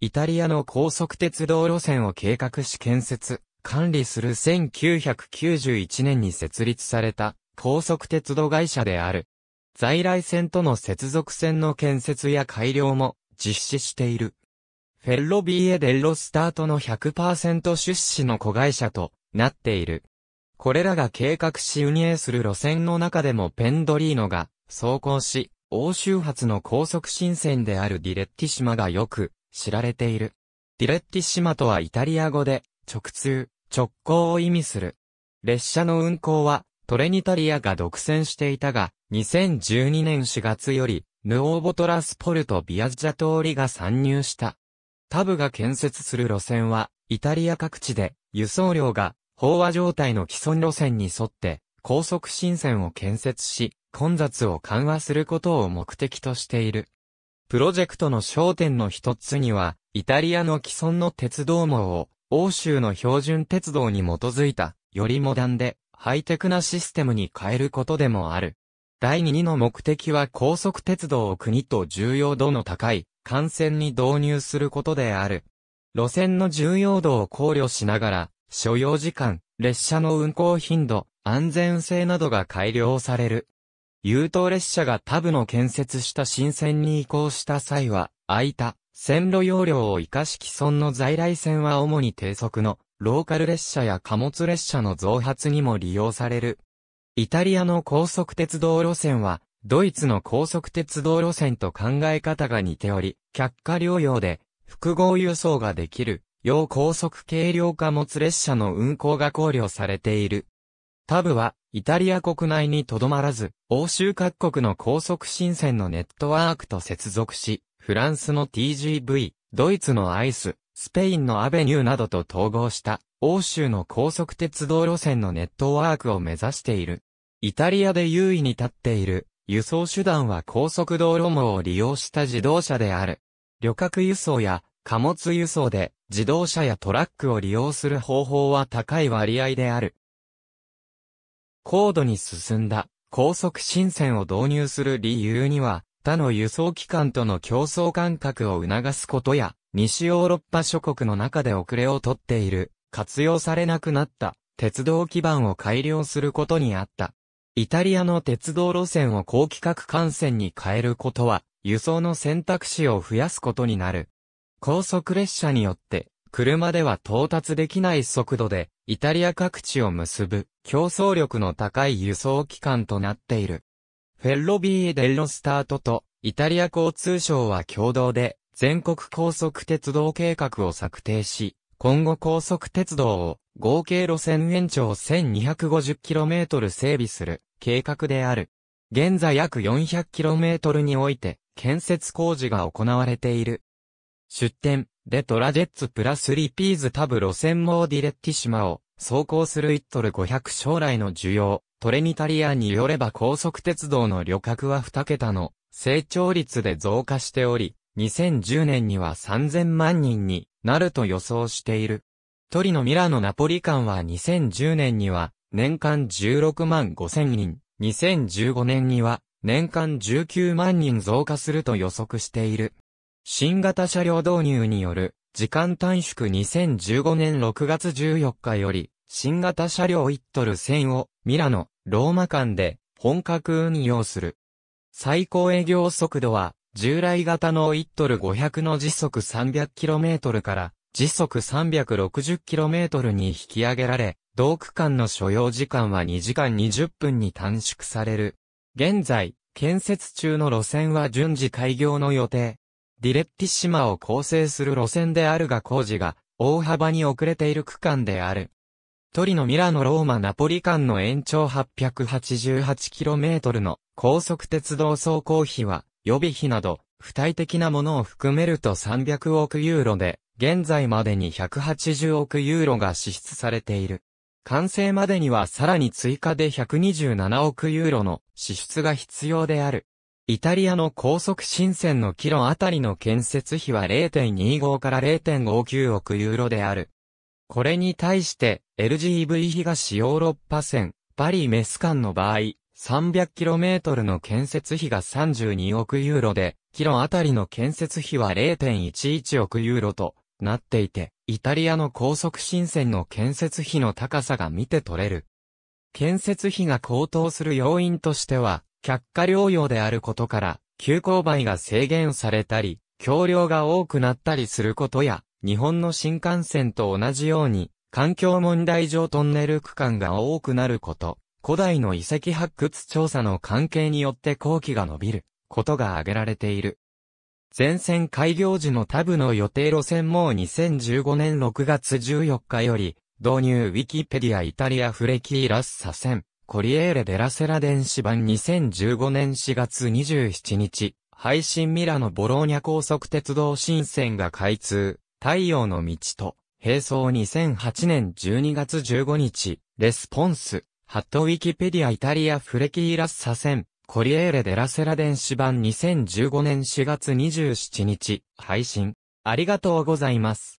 イタリアの高速鉄道路線を計画し建設、管理する1991年に設立された高速鉄道会社である。在来線との接続線の建設や改良も実施している。フェッロビエデッロスタートの100%出資の子会社となっている。これらが計画し運営する路線の中でもペンドリーノが走行し、欧州発の高速新線であるディレッティ島がよく知られている。ディレッティシマとはイタリア語で、直通、直行を意味する。列車の運行は、トレニタリアが独占していたが、2012年4月より、ヌオーボトラスポルト・ビアジャ通りが参入した。タブが建設する路線は、イタリア各地で、輸送量が、飽和状態の既存路線に沿って、高速新線を建設し、混雑を緩和することを目的としている。プロジェクトの焦点の一つには、イタリアの既存の鉄道網を、欧州の標準鉄道に基づいた、よりモダンで、ハイテクなシステムに変えることでもある。第2の目的は高速鉄道を国と重要度の高い、幹線に導入することである。路線の重要度を考慮しながら、所要時間、列車の運行頻度、安全性などが改良される。優等列車がタブの建設した新線に移行した際は、空いた線路容量を生かし既存の在来線は主に低速のローカル列車や貨物列車の増発にも利用される。イタリアの高速鉄道路線は、ドイツの高速鉄道路線と考え方が似ており、却下療養で複合輸送ができる、要高速軽量貨物列車の運行が考慮されている。タブは、イタリア国内にとどまらず、欧州各国の高速新線のネットワークと接続し、フランスの TGV、ドイツのアイス、スペインのアベニューなどと統合した、欧州の高速鉄道路線のネットワークを目指している。イタリアで優位に立っている、輸送手段は高速道路網を利用した自動車である。旅客輸送や貨物輸送で自動車やトラックを利用する方法は高い割合である。高度に進んだ高速新線を導入する理由には、他の輸送機関との競争感覚を促すことや、西ヨーロッパ諸国の中で遅れをとっている、活用されなくなった鉄道基盤を改良することにあった。イタリアの鉄道路線を高規格幹線に変えることは、輸送の選択肢を増やすことになる。高速列車によって、車では到達できない速度で、イタリア各地を結ぶ競争力の高い輸送機関となっている。フェッロビーデロスタートとイタリア交通省は共同で全国高速鉄道計画を策定し、今後高速鉄道を合計路線延長 1250km 整備する計画である。現在約 400km において建設工事が行われている。出展、レトラジェッツプラスリピーズタブ路線モーディレッティシマを走行する1トル500将来の需要、トレニタリアによれば高速鉄道の旅客は2桁の成長率で増加しており、2010年には3000万人になると予想している。トリノミラノナポリ間は2010年には年間16万5000人、2015年には年間19万人増加すると予測している。新型車両導入による時間短縮2015年6月14日より新型車両1トル線をミラノ、ローマ間で本格運用する。最高営業速度は従来型の1トル500の時速 300km から時速 360km に引き上げられ、同区間の所要時間は2時間20分に短縮される。現在、建設中の路線は順次開業の予定。ディレッティ島を構成する路線であるが工事が大幅に遅れている区間である。トリノミラノローマナポリ間の延長 888km の高速鉄道走行費は予備費など付帯的なものを含めると300億ユーロで現在までに180億ユーロが支出されている。完成までにはさらに追加で127億ユーロの支出が必要である。イタリアの高速新線のキロあたりの建設費は0.25から0.59億ユーロである。これに対して LGV 東ヨーロッパ線パリメス間の場合 300km の建設費が32億ユーロで、キロあたりの建設費は0.11億ユーロとなっていて、イタリアの高速新線の建設費の高さが見て取れる。建設費が高騰する要因としては、却下療養であることから、急勾配が制限されたり、橋梁が多くなったりすることや、日本の新幹線と同じように、環境問題上トンネル区間が多くなること、古代の遺跡発掘調査の関係によって工期が伸びることが挙げられている。全線開業時のタブの予定路線も2015年6月14日より、導入ウィキペディアイタリアフレキーラスサ線。コリエーレ・デラセラ電子版2015年4月27日、配信ミラノ・ボローニャ高速鉄道新線が開通、太陽の道と、並走2008年12月15日、レスポンス、ハットウィキペディアイタリアフレキーラッサ線、コリエーレ・デラセラ電子版2015年4月27日、配信。ありがとうございます。